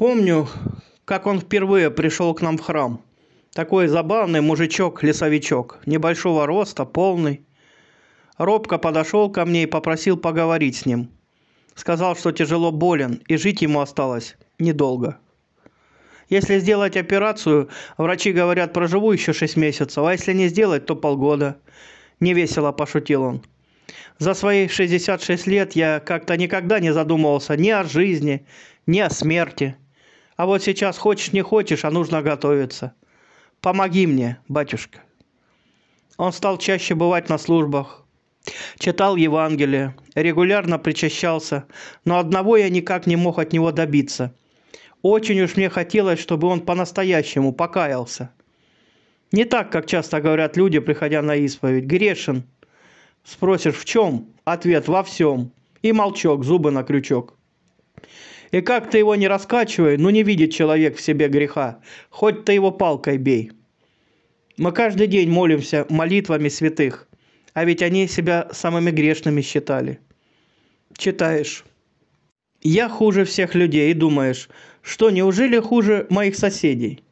Помню, как он впервые пришел к нам в храм. Такой забавный мужичок-лесовичок, небольшого роста, полный. Робко подошел ко мне и попросил поговорить с ним. Сказал, что тяжело болен, и жить ему осталось недолго. Если сделать операцию, врачи говорят, проживу еще 6 месяцев, а если не сделать, то полгода. Невесело пошутил он. За свои 66 лет я как-то никогда не задумывался ни о жизни, ни о смерти – а вот сейчас хочешь, не хочешь, а нужно готовиться. Помоги мне, батюшка. Он стал чаще бывать на службах, читал Евангелие, регулярно причащался, но одного я никак не мог от него добиться. Очень уж мне хотелось, чтобы он по-настоящему покаялся. Не так, как часто говорят люди, приходя на исповедь. Грешен. Спросишь, в чем? Ответ – во всем. И молчок, зубы на крючок. И как ты его не раскачивай, ну не видит человек в себе греха. Хоть ты его палкой бей. Мы каждый день молимся молитвами святых, а ведь они себя самыми грешными считали. Читаешь. Я хуже всех людей и думаешь, что неужели хуже моих соседей?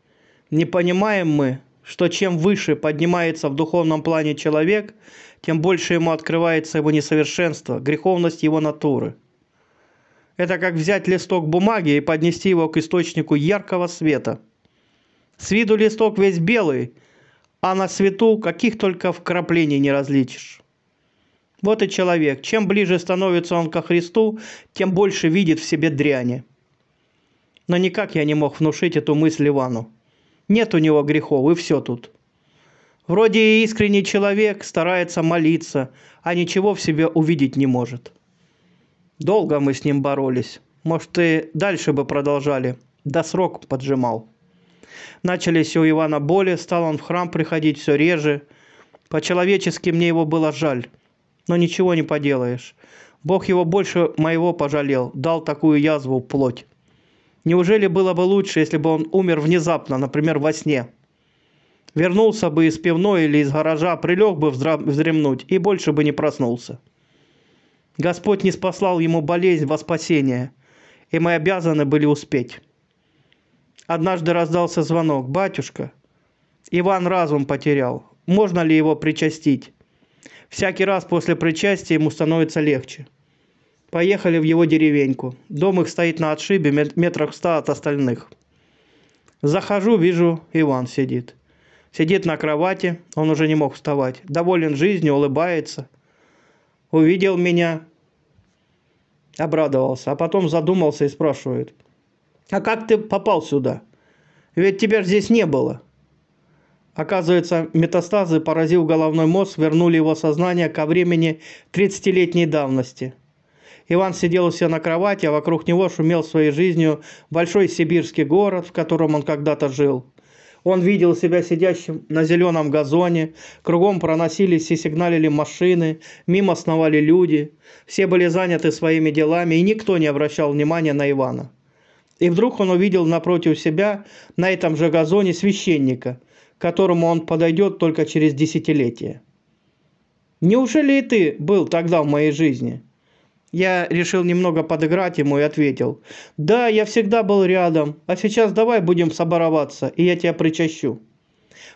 Не понимаем мы, что чем выше поднимается в духовном плане человек, тем больше ему открывается его несовершенство, греховность его натуры – это как взять листок бумаги и поднести его к источнику яркого света. С виду листок весь белый, а на свету каких только вкраплений не различишь. Вот и человек. Чем ближе становится он ко Христу, тем больше видит в себе дряни. Но никак я не мог внушить эту мысль Ивану. Нет у него грехов, и все тут. Вроде и искренний человек старается молиться, а ничего в себе увидеть не может. Долго мы с ним боролись. Может, и дальше бы продолжали. Да срок поджимал. Начались у Ивана боли, стал он в храм приходить все реже. По-человечески мне его было жаль. Но ничего не поделаешь. Бог его больше моего пожалел, дал такую язву плоть. Неужели было бы лучше, если бы он умер внезапно, например, во сне? Вернулся бы из пивной или из гаража, прилег бы вздремнуть и больше бы не проснулся. Господь не спасал ему болезнь во спасение, и мы обязаны были успеть. Однажды раздался звонок. «Батюшка, Иван разум потерял. Можно ли его причастить?» Всякий раз после причастия ему становится легче. Поехали в его деревеньку. Дом их стоит на отшибе, метрах ста от остальных. Захожу, вижу, Иван сидит. Сидит на кровати, он уже не мог вставать. Доволен жизнью, улыбается. Увидел меня, обрадовался, а потом задумался и спрашивает, а как ты попал сюда? Ведь тебя здесь не было. Оказывается, метастазы, поразил головной мозг, вернули его сознание ко времени 30-летней давности. Иван сидел у себя на кровати, а вокруг него шумел своей жизнью большой сибирский город, в котором он когда-то жил – он видел себя сидящим на зеленом газоне, кругом проносились и сигналили машины, мимо сновали люди. Все были заняты своими делами, и никто не обращал внимания на Ивана. И вдруг он увидел напротив себя, на этом же газоне, священника, к которому он подойдет только через десятилетие. «Неужели и ты был тогда в моей жизни?» Я решил немного подыграть ему и ответил. «Да, я всегда был рядом, а сейчас давай будем собороваться, и я тебя причащу».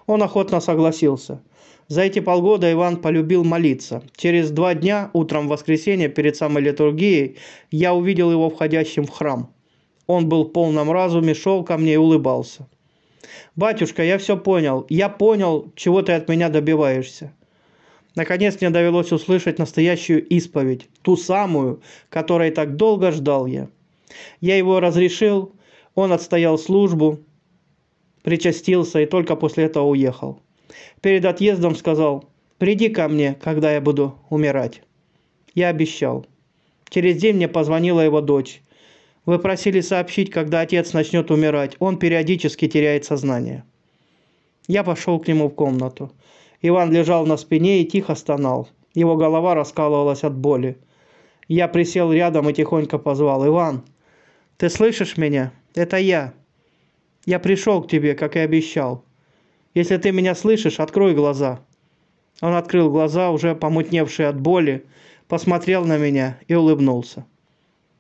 Он охотно согласился. За эти полгода Иван полюбил молиться. Через два дня, утром в воскресенье, перед самой литургией, я увидел его входящим в храм. Он был в полном разуме, шел ко мне и улыбался. «Батюшка, я все понял. Я понял, чего ты от меня добиваешься. Наконец мне довелось услышать настоящую исповедь, ту самую, которой так долго ждал я. Я его разрешил, он отстоял службу, причастился и только после этого уехал. Перед отъездом сказал, приди ко мне, когда я буду умирать. Я обещал. Через день мне позвонила его дочь. Вы просили сообщить, когда отец начнет умирать. Он периодически теряет сознание. Я пошел к нему в комнату. Иван лежал на спине и тихо стонал. Его голова раскалывалась от боли. Я присел рядом и тихонько позвал. «Иван, ты слышишь меня? Это я. Я пришел к тебе, как и обещал. Если ты меня слышишь, открой глаза». Он открыл глаза, уже помутневшие от боли, посмотрел на меня и улыбнулся.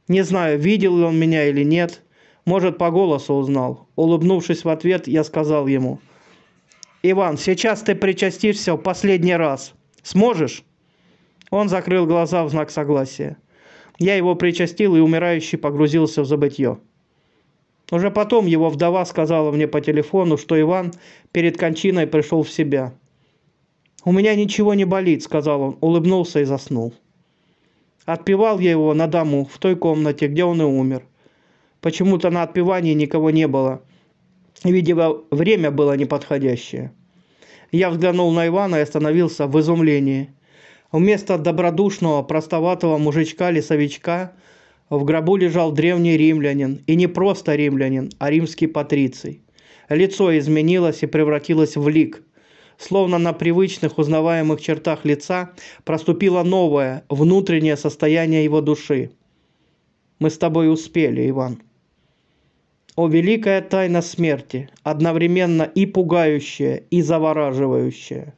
Не знаю, видел ли он меня или нет, может, по голосу узнал. Улыбнувшись в ответ, я сказал ему – Иван, сейчас ты причастишься в последний раз. Сможешь? Он закрыл глаза в знак согласия. Я его причастил, и умирающий погрузился в забытье. Уже потом его вдова сказала мне по телефону, что Иван перед кончиной пришел в себя. «У меня ничего не болит», — сказал он, улыбнулся и заснул. Отпевал я его на дому в той комнате, где он и умер. Почему-то на отпевании никого не было, Видимо, время было неподходящее. Я взглянул на Ивана и остановился в изумлении. Вместо добродушного, простоватого мужичка-лесовичка в гробу лежал древний римлянин, и не просто римлянин, а римский патриций. Лицо изменилось и превратилось в лик. Словно на привычных узнаваемых чертах лица проступило новое, внутреннее состояние его души. «Мы с тобой успели, Иван», о, великая тайна смерти, одновременно и пугающая, и завораживающая.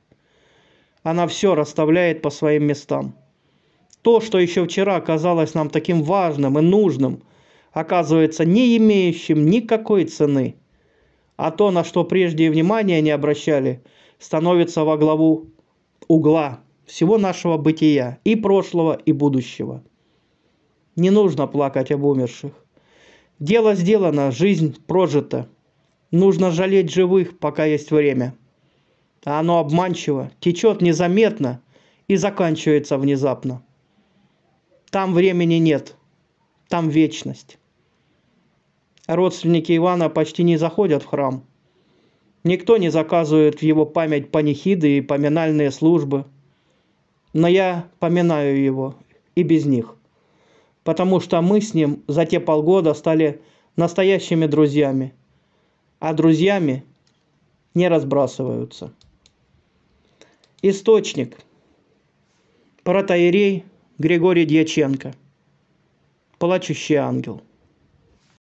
Она все расставляет по своим местам. То, что еще вчера казалось нам таким важным и нужным, оказывается не имеющим никакой цены. А то, на что прежде и внимания не обращали, становится во главу угла всего нашего бытия, и прошлого, и будущего. Не нужно плакать об умерших. Дело сделано, жизнь прожита. Нужно жалеть живых, пока есть время. А оно обманчиво, течет незаметно и заканчивается внезапно. Там времени нет, там вечность. Родственники Ивана почти не заходят в храм. Никто не заказывает в его память панихиды и поминальные службы. Но я поминаю его и без них потому что мы с ним за те полгода стали настоящими друзьями. А друзьями не разбрасываются. Источник. Протоирей Григорий Дьяченко. Плачущий ангел.